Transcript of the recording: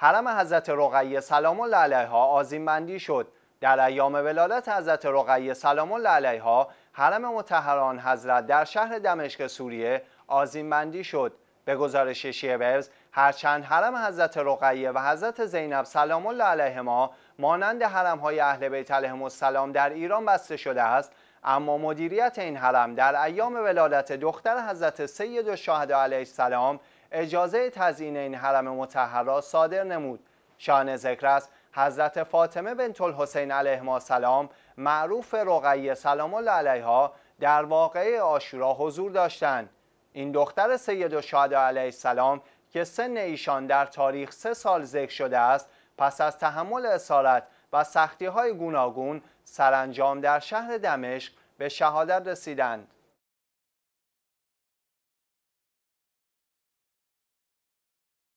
حرم حضرت رقیه سلام الله علیها آزیم بندی شد در ایام ولادت حضرت رقیه سلام الله علیها حرم متحران حضرت در شهر دمشق سوریه آزیم بندی شد به گزارش شیبرز هرچند حرم حضرت رقیه و حضرت زینب سلام الله علیهما مانند حرم های اهل بیت علیهم السلام در ایران بسته شده است اما مدیریت این حرم در ایام ولادت دختر حضرت سید و علیه السلام اجازه تزیین این حرم مطهر صادر نمود شان ذکر است حضرت فاطمه بنت الحسین ما سلام معروف رقیه سلام الله علیها در واقعه آشورا حضور داشتند این دختر سید و علیه السلام که سن ایشان در تاریخ سه سال ذکر شده است پس از تحمل اسارت و سختی های گوناگون سرانجام در شهر دمشق به شهادت رسیدند